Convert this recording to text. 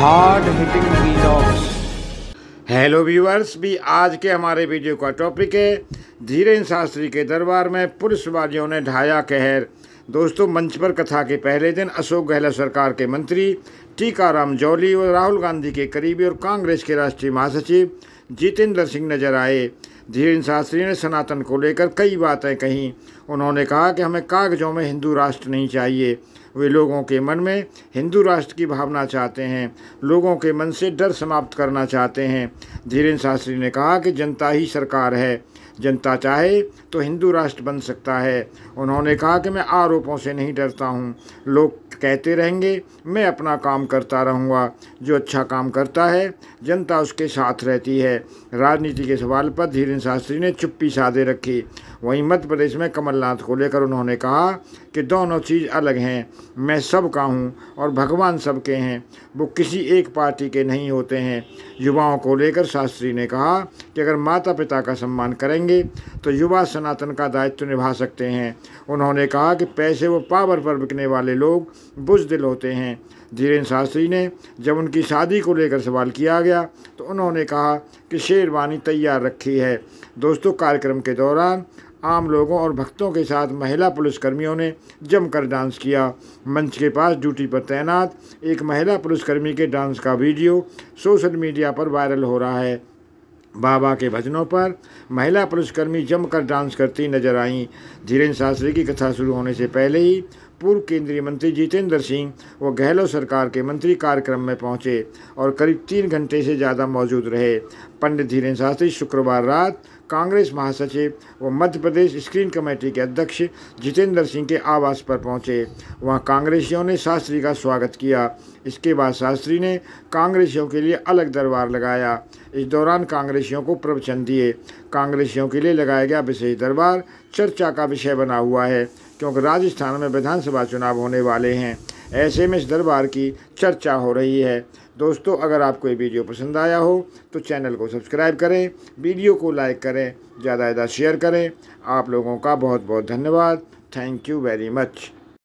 hard hitting hello viewers भी आज के हमारे वीडियो का टॉपिक है धीरेन्द्र शास्त्री के दरबार में पुलिसवादियों ने ढाया कहर दोस्तों मंच पर कथा के पहले दिन अशोक गहलोत सरकार के मंत्री टीकाराम जौली और राहुल गांधी के करीबी और कांग्रेस के राष्ट्रीय महासचिव जितेंद्र सिंह नजर आए धीरेन्द्र शास्त्री ने सनातन को लेकर कई बातें कहीं उन्होंने कहा कि हमें कागजों में हिंदू राष्ट्र नहीं चाहिए वे लोगों के मन में हिंदू राष्ट्र की भावना चाहते हैं लोगों के मन से डर समाप्त करना चाहते हैं धीरेन्द्र शास्त्री ने कहा कि जनता ही सरकार है जनता चाहे तो हिंदू राष्ट्र बन सकता है उन्होंने कहा कि मैं आरोपों से नहीं डरता हूँ लोग कहते रहेंगे मैं अपना काम करता रहूँगा जो अच्छा काम करता है जनता उसके साथ रहती है राजनीति के सवाल पर धीरेन्द्र शास्त्री ने चुप्पी साधे रखी वहीं मध्य प्रदेश में कमलनाथ को लेकर उन्होंने कहा कि दोनों चीज़ अलग हैं मैं सब का हूँ और भगवान सब के हैं वो किसी एक पार्टी के नहीं होते हैं युवाओं को लेकर शास्त्री ने कहा कि अगर माता पिता का सम्मान करेंगे तो युवा सनातन का दायित्व निभा सकते हैं उन्होंने कहा कि पैसे व पावर पर बिकने वाले लोग बुजदिल होते हैं धीरेन्द्र शास्त्री ने जब उनकी शादी को लेकर सवाल किया गया तो उन्होंने कहा कि शेरवानी तैयार रखी है दोस्तों कार्यक्रम के दौरान आम लोगों और भक्तों के साथ महिला पुलिसकर्मियों ने जमकर डांस किया मंच के पास ड्यूटी पर तैनात एक महिला पुलिसकर्मी के डांस का वीडियो सोशल मीडिया पर वायरल हो रहा है बाबा के भजनों पर महिला पुलिसकर्मी जमकर डांस करती नजर आईं धीरेन्द्र शास्त्री की कथा शुरू होने से पहले ही पूर्व केंद्रीय मंत्री जितेंद्र सिंह व गहलोत सरकार के मंत्री कार्यक्रम में पहुंचे और करीब तीन घंटे से ज़्यादा मौजूद रहे पंडित धीरेन्द्र शास्त्री शुक्रवार रात कांग्रेस महासचिव व मध्य प्रदेश स्क्रीन कमेटी के अध्यक्ष जितेंद्र सिंह के आवास पर पहुंचे वहां कांग्रेसियों ने शास्त्री का स्वागत किया इसके बाद शास्त्री ने कांग्रेसियों के लिए अलग दरबार लगाया इस दौरान कांग्रेसियों को प्रवचन दिए कांग्रेसियों के लिए लगाया गया विशेष दरबार चर्चा का विषय बना हुआ है क्योंकि राजस्थान में विधानसभा चुनाव होने वाले हैं ऐसे में इस दरबार की चर्चा हो रही है दोस्तों अगर आपको ये वीडियो पसंद आया हो तो चैनल को सब्सक्राइब करें वीडियो को लाइक करें ज़्यादा ज़्यादा शेयर करें आप लोगों का बहुत बहुत धन्यवाद थैंक यू वेरी मच